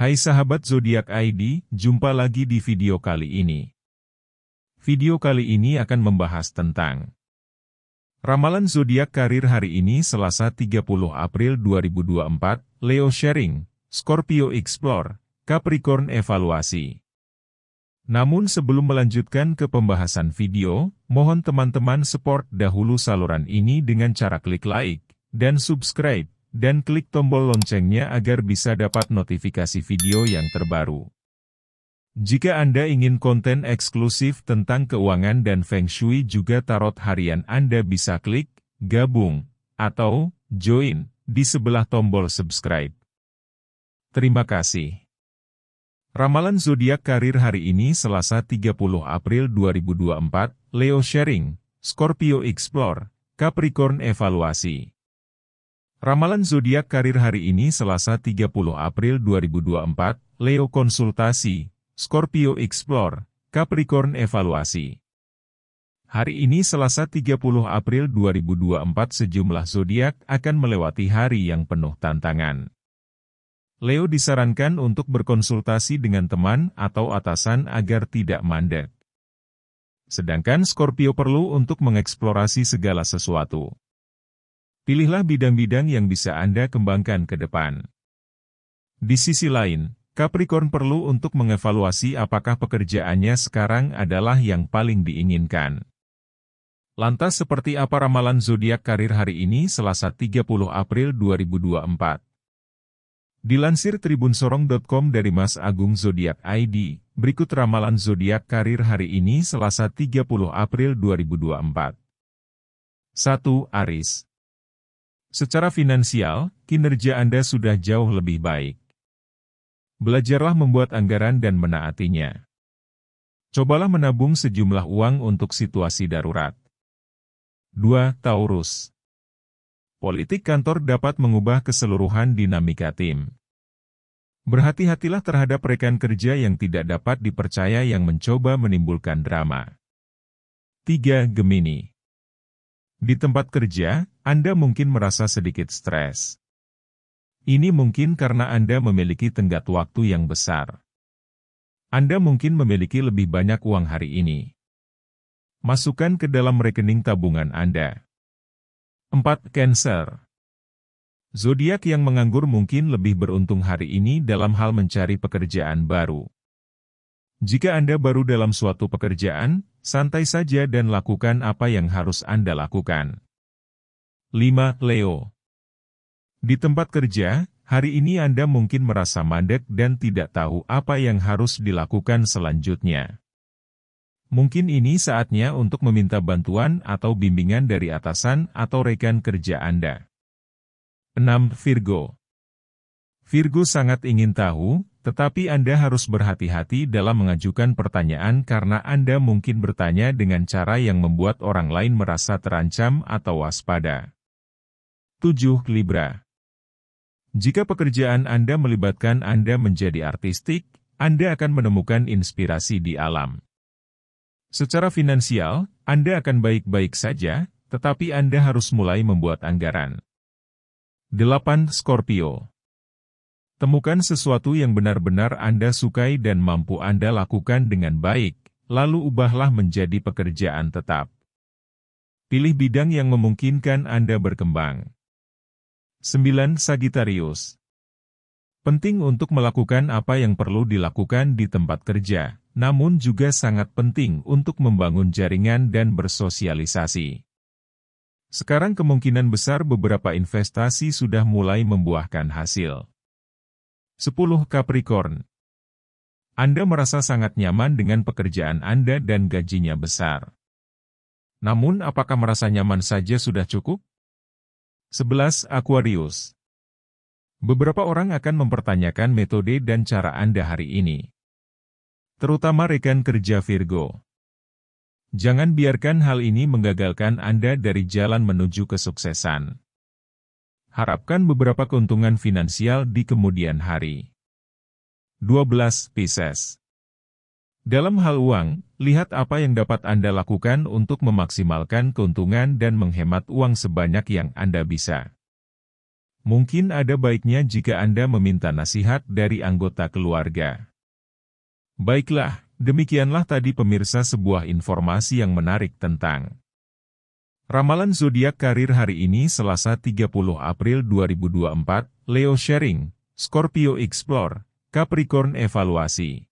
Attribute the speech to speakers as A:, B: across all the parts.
A: Hai sahabat zodiak ID, jumpa lagi di video kali ini. Video kali ini akan membahas tentang Ramalan zodiak karir hari ini Selasa 30 April 2024, Leo Sharing, Scorpio Explore, Capricorn Evaluasi. Namun sebelum melanjutkan ke pembahasan video, mohon teman-teman support dahulu saluran ini dengan cara klik like dan subscribe dan klik tombol loncengnya agar bisa dapat notifikasi video yang terbaru. Jika Anda ingin konten eksklusif tentang keuangan dan Feng Shui juga tarot harian Anda bisa klik, gabung, atau join di sebelah tombol subscribe. Terima kasih. Ramalan zodiak karir hari ini Selasa 30 April 2024, Leo Sharing, Scorpio Explore, Capricorn Evaluasi. Ramalan zodiak karir hari ini Selasa 30 April 2024, Leo konsultasi, Scorpio explore, Capricorn evaluasi. Hari ini Selasa 30 April 2024 sejumlah zodiak akan melewati hari yang penuh tantangan. Leo disarankan untuk berkonsultasi dengan teman atau atasan agar tidak mandek. Sedangkan Scorpio perlu untuk mengeksplorasi segala sesuatu. Pilihlah bidang-bidang yang bisa Anda kembangkan ke depan. Di sisi lain, Capricorn perlu untuk mengevaluasi apakah pekerjaannya sekarang adalah yang paling diinginkan. Lantas seperti apa ramalan zodiak karir hari ini Selasa 30 April 2024? Dilansir tribunsorong.com dari Mas Agung Zodiak ID, berikut ramalan zodiak karir hari ini Selasa 30 April 2024. 1. Aris Secara finansial, kinerja Anda sudah jauh lebih baik. Belajarlah membuat anggaran dan menaatinya. Cobalah menabung sejumlah uang untuk situasi darurat. 2. Taurus Politik kantor dapat mengubah keseluruhan dinamika tim. Berhati-hatilah terhadap rekan kerja yang tidak dapat dipercaya yang mencoba menimbulkan drama. 3. Gemini Di tempat kerja, anda mungkin merasa sedikit stres. Ini mungkin karena Anda memiliki tenggat waktu yang besar. Anda mungkin memiliki lebih banyak uang hari ini. Masukkan ke dalam rekening tabungan Anda. 4. Cancer Zodiak yang menganggur mungkin lebih beruntung hari ini dalam hal mencari pekerjaan baru. Jika Anda baru dalam suatu pekerjaan, santai saja dan lakukan apa yang harus Anda lakukan. 5. Leo Di tempat kerja, hari ini Anda mungkin merasa mandek dan tidak tahu apa yang harus dilakukan selanjutnya. Mungkin ini saatnya untuk meminta bantuan atau bimbingan dari atasan atau rekan kerja Anda. 6. Virgo Virgo sangat ingin tahu, tetapi Anda harus berhati-hati dalam mengajukan pertanyaan karena Anda mungkin bertanya dengan cara yang membuat orang lain merasa terancam atau waspada. 7. Libra Jika pekerjaan Anda melibatkan Anda menjadi artistik, Anda akan menemukan inspirasi di alam. Secara finansial, Anda akan baik-baik saja, tetapi Anda harus mulai membuat anggaran. 8. Scorpio Temukan sesuatu yang benar-benar Anda sukai dan mampu Anda lakukan dengan baik, lalu ubahlah menjadi pekerjaan tetap. Pilih bidang yang memungkinkan Anda berkembang. 9. Sagittarius Penting untuk melakukan apa yang perlu dilakukan di tempat kerja, namun juga sangat penting untuk membangun jaringan dan bersosialisasi. Sekarang kemungkinan besar beberapa investasi sudah mulai membuahkan hasil. 10. Capricorn Anda merasa sangat nyaman dengan pekerjaan Anda dan gajinya besar. Namun apakah merasa nyaman saja sudah cukup? 11. Aquarius Beberapa orang akan mempertanyakan metode dan cara Anda hari ini. Terutama rekan kerja Virgo. Jangan biarkan hal ini menggagalkan Anda dari jalan menuju kesuksesan. Harapkan beberapa keuntungan finansial di kemudian hari. 12. Pisces dalam hal uang, lihat apa yang dapat Anda lakukan untuk memaksimalkan keuntungan dan menghemat uang sebanyak yang Anda bisa. Mungkin ada baiknya jika Anda meminta nasihat dari anggota keluarga. Baiklah, demikianlah tadi pemirsa sebuah informasi yang menarik tentang Ramalan Zodiak Karir hari ini Selasa 30 April 2024, Leo Sharing, Scorpio Explore, Capricorn Evaluasi.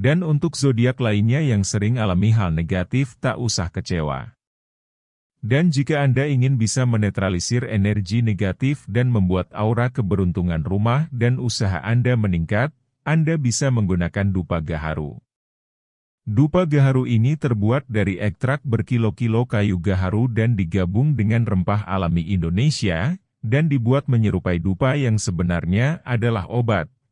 A: Dan untuk zodiak lainnya yang sering alami hal negatif tak usah kecewa. Dan jika Anda ingin bisa menetralisir energi negatif dan membuat aura keberuntungan rumah dan usaha Anda meningkat, Anda bisa menggunakan dupa gaharu. Dupa gaharu ini terbuat dari ekstrak berkilo-kilo kayu gaharu dan digabung dengan rempah alami Indonesia, dan dibuat menyerupai dupa yang sebenarnya adalah obat,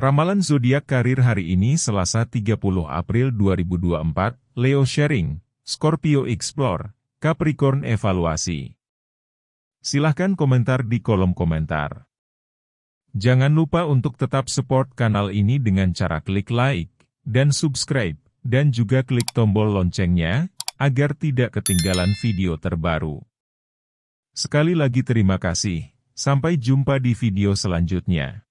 A: Ramalan zodiak karir hari ini Selasa 30 April 2024, Leo Sharing, Scorpio Explore, Capricorn Evaluasi. Silahkan komentar di kolom komentar. Jangan lupa untuk tetap support kanal ini dengan cara klik like, dan subscribe, dan juga klik tombol loncengnya, agar tidak ketinggalan video terbaru. Sekali lagi terima kasih, sampai jumpa di video selanjutnya.